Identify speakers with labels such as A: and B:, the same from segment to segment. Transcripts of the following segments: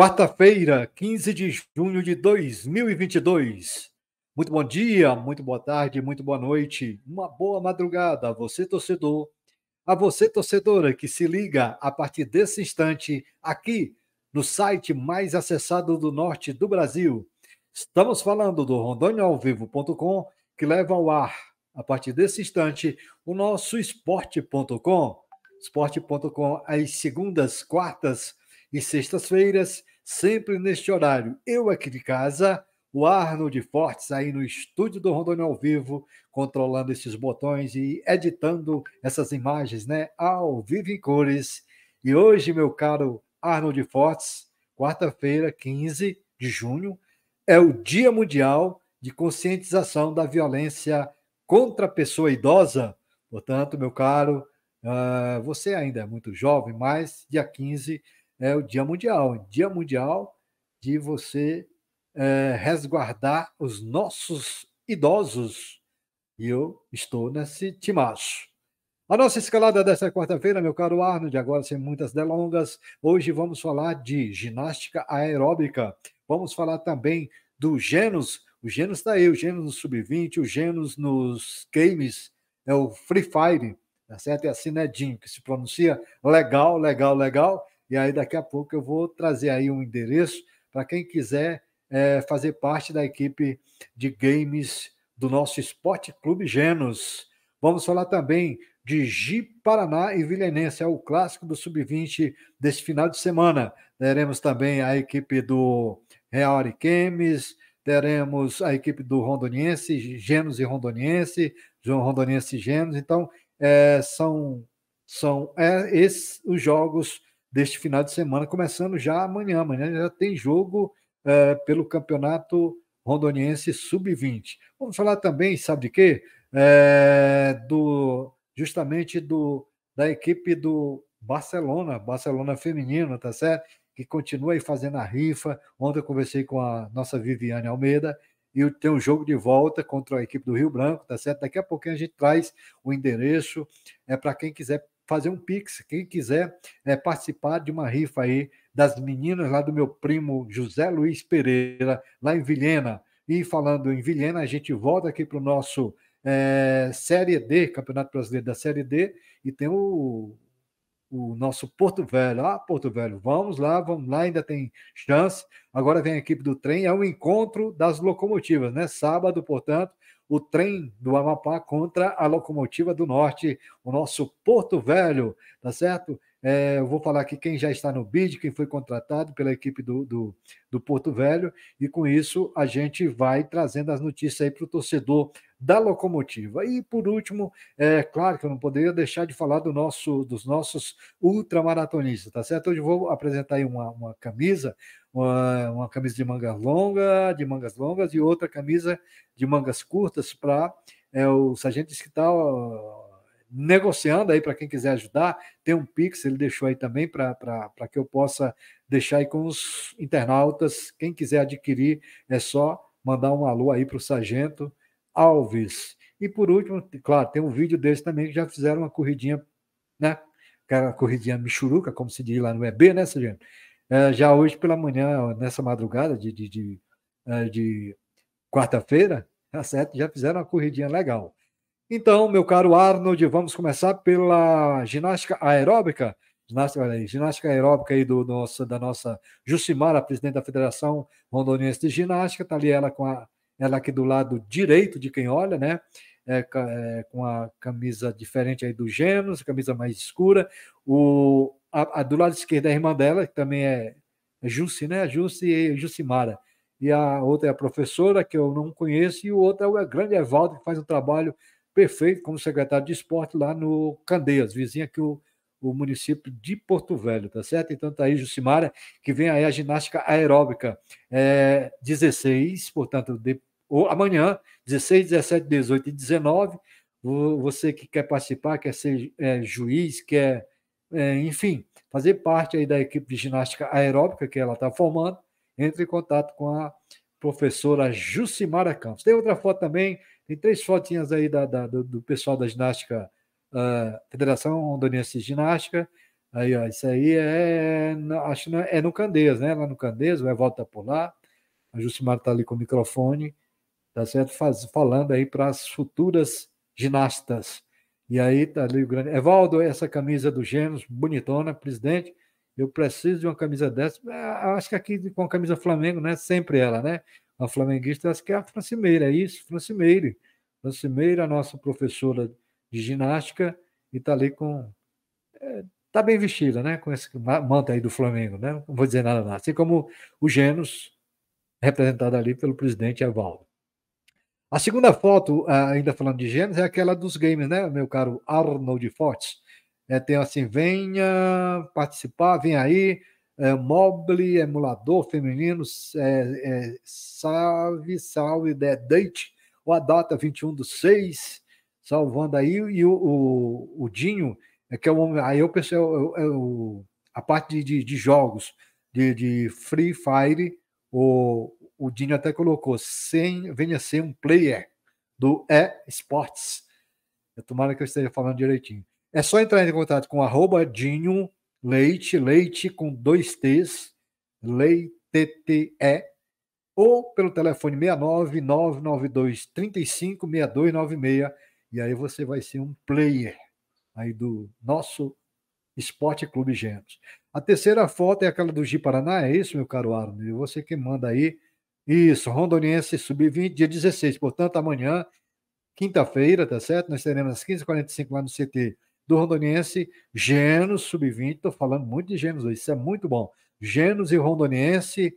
A: Quarta-feira, 15 de junho de 2022. Muito bom dia, muito boa tarde, muito boa noite, uma boa madrugada a você, torcedor, a você, torcedora, que se liga a partir desse instante aqui no site mais acessado do norte do Brasil. Estamos falando do Rondonialvivo.com que leva ao ar, a partir desse instante, o nosso esporte.com. Esporte.com, às segundas, quartas e sextas-feiras, sempre neste horário. Eu aqui de casa, o Arnold Fortes aí no estúdio do Rondônia ao vivo, controlando esses botões e editando essas imagens, né? Ao vivo em cores. E hoje, meu caro Arnold Fortes, quarta-feira, 15 de junho, é o Dia Mundial de Conscientização da Violência contra a Pessoa Idosa. Portanto, meu caro, ah, você ainda é muito jovem, mas dia 15 é o Dia Mundial é Dia Mundial de você é, resguardar os nossos idosos. E eu estou nesse timaço. A nossa escalada desta quarta-feira, meu caro Arnold, agora sem muitas delongas, hoje vamos falar de ginástica aeróbica. Vamos falar também do Genos. O Genos está aí, o Genos no Sub-20, o Genos nos games, é o Free Fire, tá certo? É assim, né, Jim, que se pronuncia legal, legal, legal. E aí, daqui a pouco, eu vou trazer aí um endereço para quem quiser é, fazer parte da equipe de games do nosso Esporte Clube Genos. Vamos falar também de Gi Paraná e Vilhenense, é o clássico do Sub-20 desse final de semana. Teremos também a equipe do Real Ariquemes, teremos a equipe do Rondoniense, Genos e Rondoniense, João Rondoniense e Genos. Então, é, são, são é, esses os jogos deste final de semana, começando já amanhã. Amanhã já tem jogo é, pelo Campeonato Rondoniense Sub-20. Vamos falar também, sabe de quê? É, do, justamente do, da equipe do Barcelona, Barcelona feminino, tá certo? Que continua aí fazendo a rifa. Ontem eu conversei com a nossa Viviane Almeida e tem um jogo de volta contra a equipe do Rio Branco, tá certo? Daqui a pouquinho a gente traz o endereço, é para quem quiser fazer um pix. Quem quiser é, participar de uma rifa aí das meninas lá do meu primo José Luiz Pereira, lá em Vilhena. E falando em Vilhena, a gente volta aqui para o nosso é, Série D, Campeonato Brasileiro da Série D, e tem o, o nosso Porto Velho. Ah, Porto Velho, vamos lá, vamos lá, ainda tem chance. Agora vem a equipe do trem, é um encontro das locomotivas, né? Sábado, portanto, o trem do Amapá contra a locomotiva do Norte, o nosso Porto Velho, tá certo? É, eu vou falar aqui quem já está no BID, quem foi contratado pela equipe do, do, do Porto Velho, e com isso a gente vai trazendo as notícias aí para o torcedor da locomotiva. E por último, é claro que eu não poderia deixar de falar do nosso, dos nossos ultramaratonistas, tá certo? Hoje eu vou apresentar aí uma, uma camisa, uma, uma camisa de mangas longas, de mangas longas, e outra camisa de mangas curtas para é, o sargento disse que está negociando aí para quem quiser ajudar. Tem um Pix, ele deixou aí também para que eu possa deixar aí com os internautas. Quem quiser adquirir, é só mandar um alô aí para o Sargento Alves. E por último, claro, tem um vídeo desse também que já fizeram uma corridinha, né? Aquela corridinha michuruca, como se diz lá no EB, né, Sargento? É, já hoje pela manhã, nessa madrugada de, de, de, é, de quarta-feira, tá certo? Já fizeram uma corridinha legal. Então, meu caro Arnold, vamos começar pela ginástica aeróbica. Ginástica, aí, ginástica aeróbica aí do, nossa, da nossa Jucimara, presidente da Federação Rondoniense de Ginástica. Está ali ela com a, ela aqui do lado direito de quem olha, né? É, é, com a camisa diferente aí do Gênesis, camisa mais escura. O, a, a, do lado esquerdo é a irmã dela, que também é, é Jussi, né? Jussi e Jucimara. E a outra é a professora, que eu não conheço, e o outro é o é grande Evaldo, que faz um trabalho perfeito como secretário de esporte lá no Candeias, vizinha que o, o município de Porto Velho, tá certo? Então tá aí Jucimara, que vem aí a ginástica aeróbica é, 16, portanto, de, ou, amanhã, 16, 17, 18 e 19. Você que quer participar, quer ser é, juiz, quer, é, enfim, fazer parte aí da equipe de ginástica aeróbica que ela está formando, entre em contato com a professora Jucimara Campos. Tem outra foto também tem três fotinhas aí da, da do, do, pessoal da ginástica, uh, Federação Rondonense de Ginástica. Aí, ó, isso aí é, acho que é, é, no Candeias, né? Lá no Candeias, vai é volta por lá. A Jucimar tá ali com o microfone, tá certo? Faz, falando aí para as futuras ginastas. E aí tá ali o grande. Evaldo, essa camisa do Gênos bonitona, presidente. Eu preciso de uma camisa dessa. Ah, acho que aqui com a camisa Flamengo, né? Sempre ela, né? A flamenguista acho que é a Francimeira, é isso, Francimeire. Francimeira, nossa professora de ginástica, e está ali com. É, tá bem vestida, né? Com esse manta aí do Flamengo, né? Não vou dizer nada, nada. Assim como o Genos, representado ali pelo presidente Evaldo. A segunda foto, ah, ainda falando de Gênesis, é aquela dos games, né, meu caro Arnold Fortes? É, tem assim, venha participar, vem aí, é, mobile, emulador feminino, é, é, salve, salve, é, date, ou a data 21 do 6, salvando aí, e o, o, o Dinho, é que é o homem, aí eu pensei, eu, eu, a parte de, de jogos, de, de Free Fire, o, o Dinho até colocou, sem, venha ser um player do eSports. Tomara que eu esteja falando direitinho. É só entrar em contato com arroba Dinho Leite, leite com dois T's, leite, ou pelo telefone 69992356296, e aí você vai ser um player aí do nosso Esporte Clube Gêmeos. A terceira foto é aquela do G Paraná, é isso, meu caro Arno? Você que manda aí. Isso, Rondoniense Sub-20, dia 16. Portanto, amanhã, quinta-feira, tá certo? Nós teremos às 15h45 lá no CT do Rondoniense, Genos, sub-20, estou falando muito de Genos hoje, isso é muito bom. Genos e Rondoniense,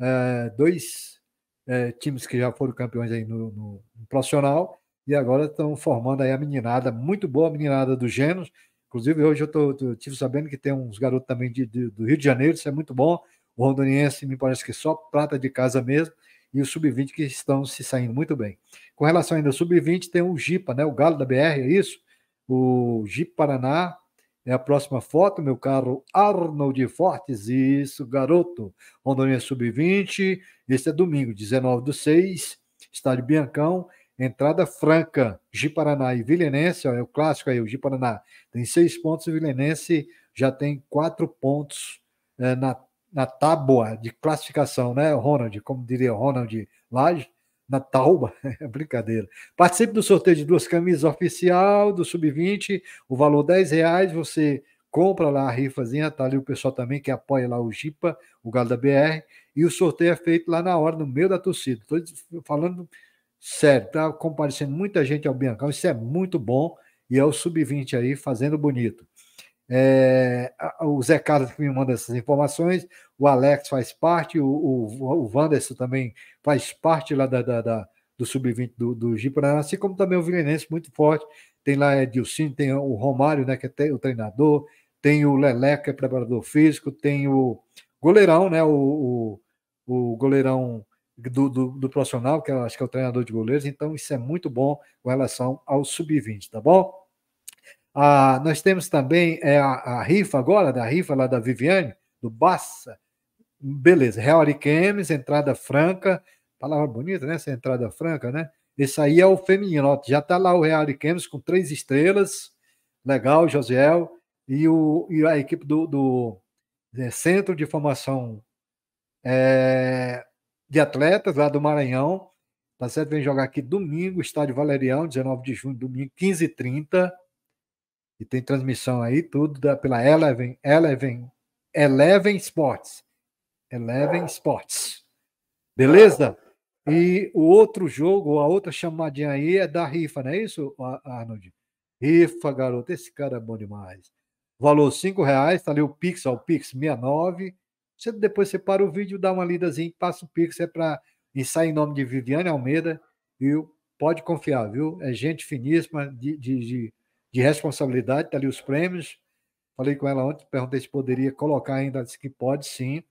A: é, dois é, times que já foram campeões aí no, no, no profissional, e agora estão formando aí a meninada, muito boa a meninada do Genos. Inclusive, hoje eu tô, tive sabendo que tem uns garotos também de, de, do Rio de Janeiro, isso é muito bom. O Rondoniense me parece que é só prata de casa mesmo, e o Sub-20 que estão se saindo muito bem. Com relação ainda ao Sub-20, tem o Gipa, né? O Galo da BR, é isso? o Jeep Paraná. É a próxima foto, meu caro Arnold Fortes. Isso, garoto. Rondônia Sub-20. Este é domingo, 19 do 6, estádio Biancão. Entrada franca, Giparaná e Vilenense. é o clássico aí, o Giparaná tem seis pontos o Vilenense já tem quatro pontos é, na, na tábua de classificação, né, Ronald? Como diria Ronald Laje, na Tauba, é brincadeira. Participe do sorteio de duas camisas oficial do Sub-20, o valor 10 reais, você compra lá a rifazinha, tá ali o pessoal também que apoia lá o Gipa, o Galo da BR, e o sorteio é feito lá na hora, no meio da torcida. Estou falando sério, tá comparecendo muita gente ao Biancão, isso é muito bom, e é o Sub-20 aí fazendo bonito. É, o Zé Carlos que me manda essas informações, o Alex faz parte, o, o, o Wanderson também faz parte lá da, da, da do Sub-20 do, do assim como também o Vilenense, muito forte. Tem lá Edilson, tem o Romário, né, que é o treinador, tem o Lelé, que é preparador físico, tem o goleirão, né, o, o, o goleirão do, do, do, profissional, que eu é, acho que é o treinador de goleiros, então isso é muito bom com relação ao Sub-20, tá bom? Ah, nós temos também é, a, a, rifa agora, da né, rifa lá da Viviane, do Bassa. Beleza, Real Ariquemes, entrada franca. Palavra bonita, né? Essa entrada franca, né? Esse aí é o feminino. Ó, já está lá o Real Ariquemes com três estrelas. Legal, Josiel. E, o, e a equipe do, do é, Centro de Formação é, de Atletas lá do Maranhão. Tá certo? Vem jogar aqui domingo, estádio Valerião, 19 de junho, domingo, 15h30. E tem transmissão aí, tudo da, pela Eleven, Eleven, Eleven Sports. Eleven Sports. Beleza? E o outro jogo, a outra chamadinha aí é da rifa, não é isso, Arnold? Rifa, garoto, esse cara é bom demais. Valor cinco reais, tá ali o Pix, ó, o Pix 69. Você, depois você para o vídeo, dá uma lidazinha, passa o Pix, é para ensaiar em nome de Viviane Almeida, viu? Pode confiar, viu? É gente finíssima, de, de, de de responsabilidade, está ali os prêmios. Falei com ela ontem, perguntei se poderia colocar ainda, disse que pode sim.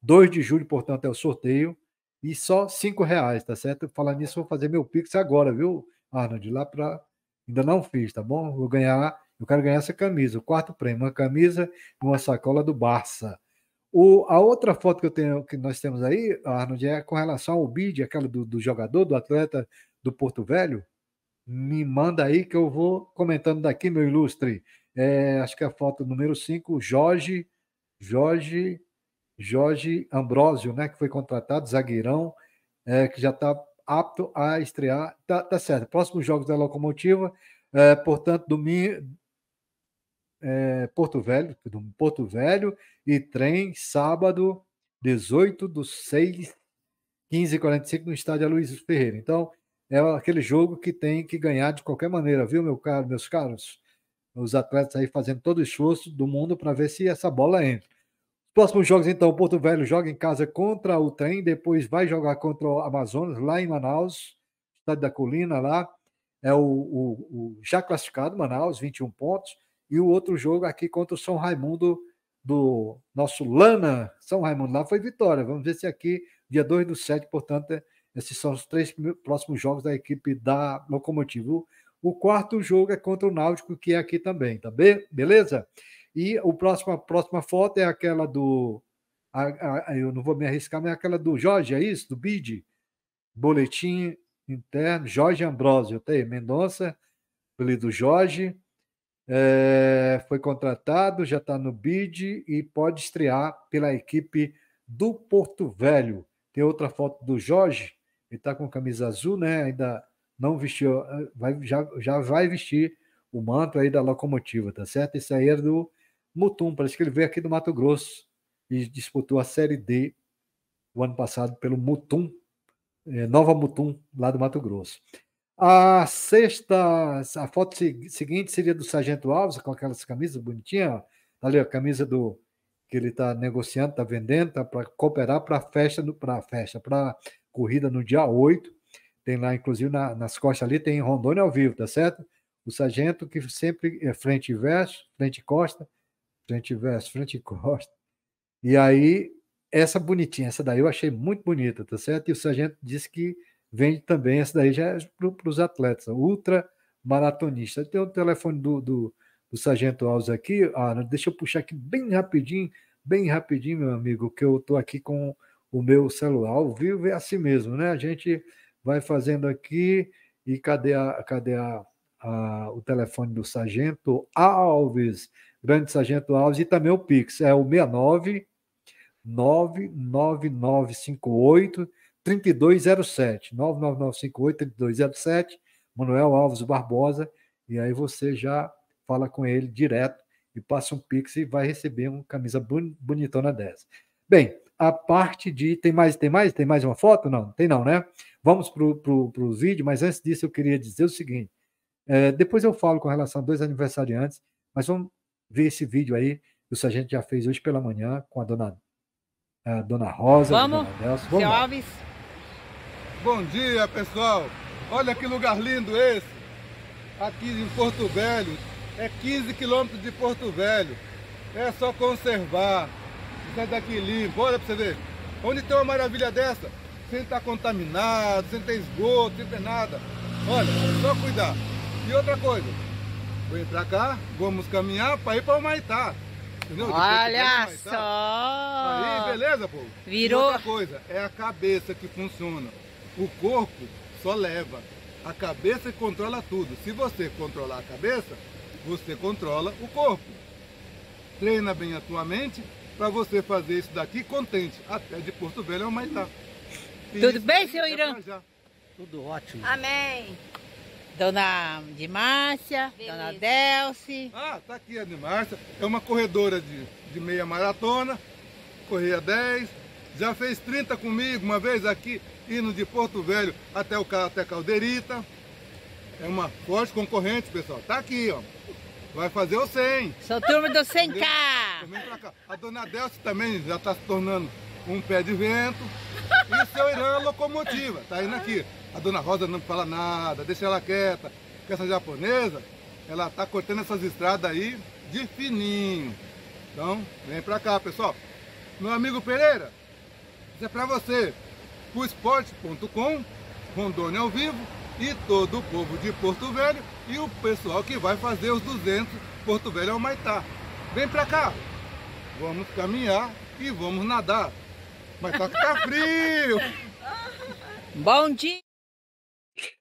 A: 2 de julho, portanto, é o sorteio. E só cinco reais, tá certo? Falando nisso, vou fazer meu Pix agora, viu, Arnold? Lá para. Ainda não fiz, tá bom? Vou ganhar. Eu quero ganhar essa camisa, o quarto prêmio, uma camisa e uma sacola do Barça. O, a outra foto que, eu tenho, que nós temos aí, Arnold, é com relação ao bid, aquela do, do jogador, do atleta do Porto Velho, me manda aí que eu vou comentando daqui, meu ilustre. É, acho que é a foto número 5, Jorge, Jorge, Jorge Ambrósio, né, que foi contratado, zagueirão, é, que já está apto a estrear. Tá, tá certo. Próximos jogos da Locomotiva, é, portanto, domingo. É, Porto Velho, Porto Velho e trem, sábado, 18 do 6, 15h45, no estádio Luiz Ferreira. Então, é aquele jogo que tem que ganhar de qualquer maneira, viu, meu caro, meus caros? Os atletas aí fazendo todo o esforço do mundo para ver se essa bola entra. Próximos jogos, então, o Porto Velho joga em casa contra o Trem, depois vai jogar contra o Amazonas, lá em Manaus, cidade da Colina, lá. É o, o, o já classificado, Manaus, 21 pontos. E o outro jogo aqui contra o São Raimundo, do nosso Lana. São Raimundo lá foi vitória. Vamos ver se aqui, dia 2 do 7, portanto, é esses são os três próximos jogos da equipe da Locomotivo. O quarto jogo é contra o Náutico, que é aqui também, tá bem? Beleza? E o próximo, a próxima foto é aquela do. A, a, eu não vou me arriscar, mas é aquela do Jorge, é isso? Do BID? Boletim interno. Jorge Ambrosio, tem tá aí? Mendonça, do Jorge. É, foi contratado, já está no BID e pode estrear pela equipe do Porto Velho. Tem outra foto do Jorge, ele está com camisa azul, né? Ainda não vestiu, vai, já, já vai vestir o manto aí da locomotiva, tá certo? Esse aí era é do Mutum, parece que ele veio aqui do Mato Grosso e disputou a Série D o ano passado pelo Mutum, é, Nova Mutum, lá do Mato Grosso. A sexta, a foto seguinte seria do Sargento Alves, com aquelas camisas bonitinhas, tá ali a camisa do que ele está negociando, está vendendo, está para cooperar para a festa, para a festa, para corrida no dia 8. Tem lá, inclusive, na, nas costas ali, tem Rondônia ao vivo, tá certo? O sargento que sempre é frente e verso, frente e costa, frente e verso, frente e costa. E aí, essa bonitinha, essa daí eu achei muito bonita, tá certo? E o sargento disse que vende também, essa daí já é para os atletas, ultra maratonista. Tem o telefone do, do, do sargento Alves aqui, ah, deixa eu puxar aqui bem rapidinho, bem rapidinho, meu amigo, que eu estou aqui com o meu celular. Ao vivo é assim mesmo, né? A gente vai fazendo aqui. E cadê, a, cadê a, a, o telefone do Sargento Alves? Grande Sargento Alves. E também o Pix. É o 69 99958 3207. 99958 3207. Manuel Alves Barbosa. E aí você já fala com ele direto e passa um Pix e vai receber uma camisa bonitona dessa. Bem, a parte de. Tem mais, tem mais? Tem mais uma foto? Não, tem não, né? Vamos para pro, pro vídeo, mas antes disso eu queria dizer o seguinte. É, depois eu falo com relação a dois aniversariantes, mas vamos ver esse vídeo aí. O Sargento já fez hoje pela manhã com a dona, a dona Rosa. Vamos, Nelson. Vamos Alves.
B: Bom dia, pessoal. Olha que lugar lindo esse. Aqui em Porto Velho. É 15 quilômetros de Porto Velho. É só conservar sai daqui limpo. Olha pra você ver. Onde tem uma maravilha dessa? Sem estar tá contaminado, sem ter esgoto, sem ter nada. Olha, só cuidar. E outra coisa, vou entrar cá, vamos caminhar para ir para o Entendeu? Olha só! Aí, beleza, pô? Virou. E outra coisa, é a cabeça que funciona. O corpo só leva. A cabeça controla tudo. Se você controlar a cabeça, você controla o corpo. Treina bem a tua mente para você fazer isso daqui contente, até de Porto Velho é ao Maitá. E Tudo bem, senhor Irã? Tudo ótimo.
A: Amém.
B: Dona Dimácia, Dona Delce. Ah, tá aqui a Dimácia. É uma corredora de, de meia maratona, corria 10, já fez 30 comigo uma vez aqui, indo de Porto Velho até, o, até Caldeirita. É uma forte concorrente, pessoal. Tá aqui, ó. Vai fazer o 100. Sou turma do 100K pra cá. A dona Delcio também já está se tornando um pé de vento. E o seu Irã é locomotiva, tá indo aqui. A dona Rosa não fala nada, deixa ela quieta. Porque essa japonesa, ela tá cortando essas estradas aí de fininho. Então, vem pra cá, pessoal. Meu amigo Pereira, isso é pra você. O esporte.com, Rondônia ao vivo e todo o povo de Porto Velho e o pessoal que vai fazer os 200 Porto Velho ao Maitá. Vem pra cá! Vamos caminhar e vamos nadar. Mas tá que tá frio! Bom
A: dia!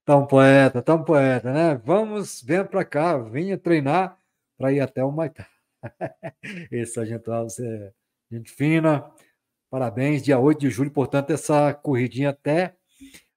A: Tão tá poeta, tão tá poeta, né? Vamos, venha para cá, venha treinar para ir até o Maitá. Esse sargento Alves é gente fina. Parabéns, dia 8 de julho, portanto, essa corridinha até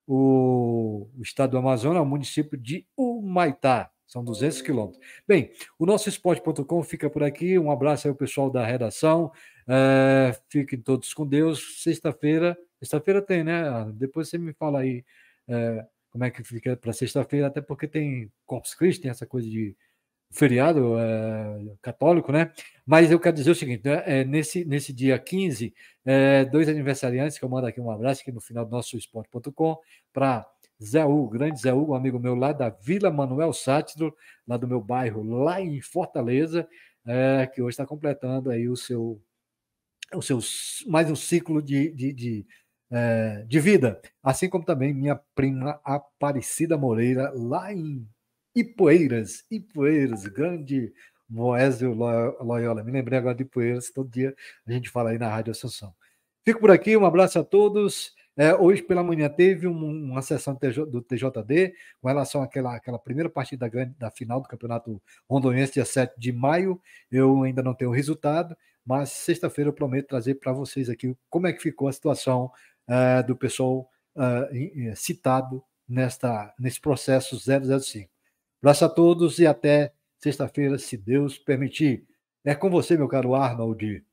A: o estado do Amazonas, o município de Humaitá. São 200 quilômetros. Bem, o nosso esporte.com fica por aqui. Um abraço ao pessoal da redação. É, fiquem todos com Deus. Sexta-feira, sexta-feira tem, né? Depois você me fala aí é, como é que fica para sexta-feira, até porque tem Corpus Christi, tem essa coisa de feriado é, católico, né? Mas eu quero dizer o seguinte: né? é, nesse, nesse dia 15, é, dois aniversariantes que eu mando aqui um abraço aqui no final do nosso esporte.com para Zé Hugo, grande Zé Hugo, um amigo meu lá da Vila Manuel Sátiro, lá do meu bairro, lá em Fortaleza, é, que hoje está completando aí o seu, o seu mais um ciclo de, de, de, é, de vida. Assim como também minha prima Aparecida Moreira, lá em Ipueiras, Ipueiras, grande Moésio Loyola. Me lembrei agora de Ipueiras, todo dia a gente fala aí na Rádio Assunção. Fico por aqui, um abraço a todos. É, hoje pela manhã teve um, uma sessão do TJD com relação àquela, àquela primeira partida grande da final do Campeonato Rondonense, dia 7 de maio. Eu ainda não tenho o resultado, mas sexta-feira eu prometo trazer para vocês aqui como é que ficou a situação uh, do pessoal uh, citado nesta, nesse processo 005. Abraço a todos e até sexta-feira, se Deus permitir. É com você, meu caro Arnold.